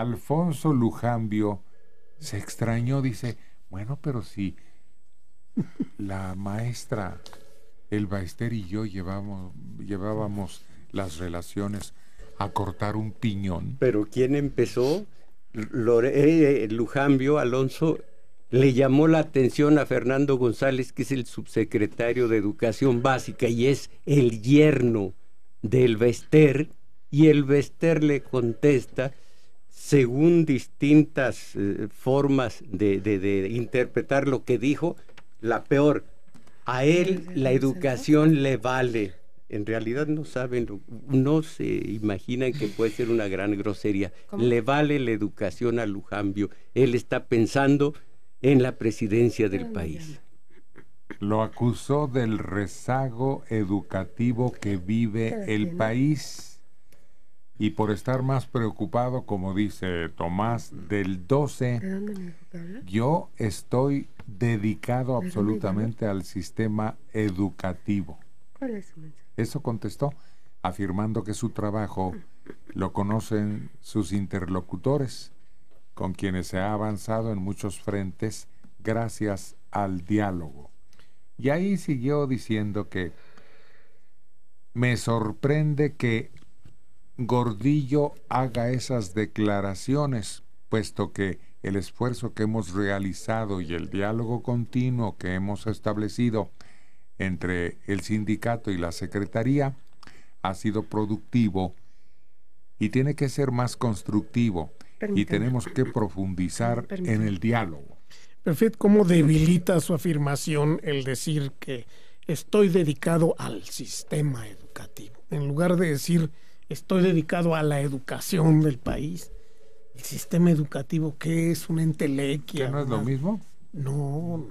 Alfonso Lujambio se extrañó, dice, bueno, pero si la maestra, el Baester y yo llevamos, llevábamos las relaciones a cortar un piñón. Pero ¿quién empezó? Eh, eh, Lujambio Alonso le llamó la atención a Fernando González, que es el subsecretario de Educación Básica y es el yerno del Bester, y el Bester le contesta según distintas eh, formas de, interpretar lo que dijo, la peor. A él la educación le vale. En realidad no saben, no se imaginan que puede ser una gran grosería. Le vale la educación a Lujambio. Él está pensando en la presidencia del país. Lo acusó del rezago educativo que vive el país y por estar más preocupado, como dice Tomás, mm. del 12, yo estoy dedicado absolutamente al sistema educativo. Eso contestó, afirmando que su trabajo lo conocen sus interlocutores, con quienes se ha avanzado en muchos frentes gracias al diálogo. Y ahí siguió diciendo que me sorprende que Gordillo haga esas declaraciones, puesto que el esfuerzo que hemos realizado y el diálogo continuo que hemos establecido entre el sindicato y la Secretaría ha sido productivo y tiene que ser más constructivo y tenemos que profundizar en el diálogo. Perfecto, ¿cómo debilita su afirmación el decir que estoy dedicado al sistema educativo? En lugar de decir estoy dedicado a la educación del país. El sistema educativo, que es una entelequia? no es lo mismo? No,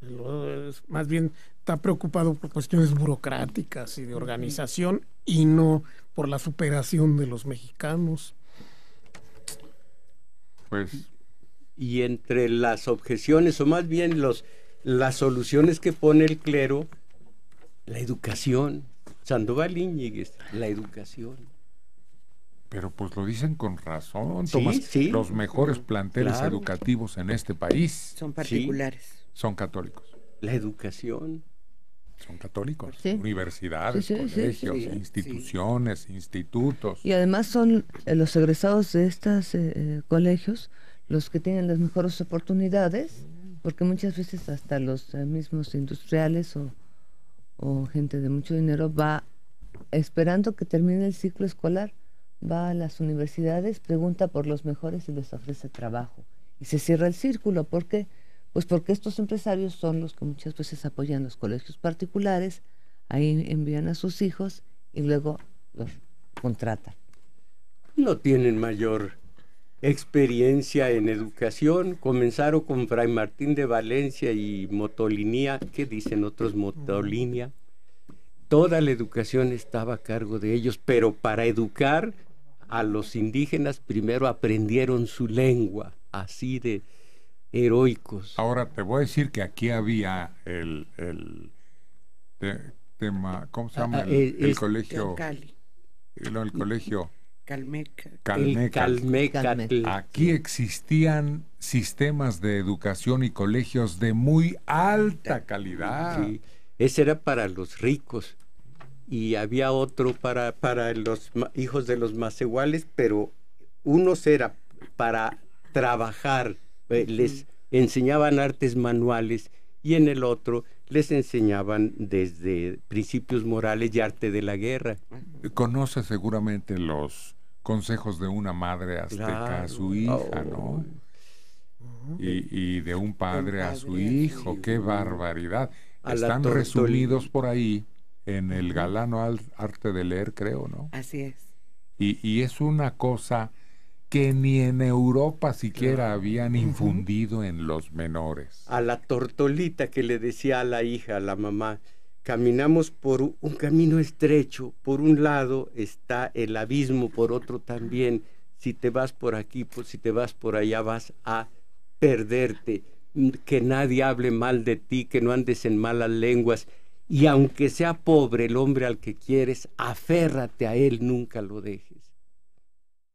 no. Más bien está preocupado por cuestiones burocráticas y de organización y no por la superación de los mexicanos. Pues. Y entre las objeciones, o más bien los, las soluciones que pone el clero, la educación, Sandoval Íñiguez, la educación. Pero pues lo dicen con razón, Tomás. Los mejores planteles educativos en este país. Son particulares. Son católicos. La educación. Son católicos. Universidades, colegios, instituciones, institutos. Y además son eh, los egresados de estos eh, eh, colegios los que tienen las mejores oportunidades, porque muchas veces hasta los mismos industriales o o gente de mucho dinero va esperando que termine el ciclo escolar, va a las universidades, pregunta por los mejores y les ofrece trabajo. Y se cierra el círculo. ¿Por qué? Pues porque estos empresarios son los que muchas veces apoyan los colegios particulares, ahí envían a sus hijos y luego los contratan. No tienen mayor experiencia en educación. Comenzaron con Fray Martín de Valencia y Motolinía, que dicen otros Motolinía. Toda la educación estaba a cargo de ellos, pero para educar a los indígenas primero aprendieron su lengua, así de heroicos. Ahora te voy a decir que aquí había el, tema, ¿cómo se ah, llama? Ah, el, colegio. el colegio Calmeca. Calmeca. Aquí existían sistemas de educación y colegios de muy alta calidad. Ese era para los ricos y había otro para, para los hijos de los más iguales, pero unos era para trabajar, eh, les enseñaban artes manuales y en el otro les enseñaban desde principios morales y arte de la guerra. Conoce seguramente los consejos de una madre azteca a su hija, ¿no? Oh. y, y, de un padre, a su hijo, qué barbaridad. Están resumidos por ahí en el galano al arte de leer, creo, ¿no? Así es. Y, es una cosa que ni en Europa siquiera habían infundido en los menores. A la tortolita que le decía a la hija, a la mamá, caminamos por un camino estrecho, por un lado está el abismo, por otro también, si te vas por aquí, pues, si te vas por allá, vas a perderte, que nadie hable mal de ti, que no andes en malas lenguas, y aunque sea pobre el hombre al que quieres, aférrate a él, nunca lo dejes.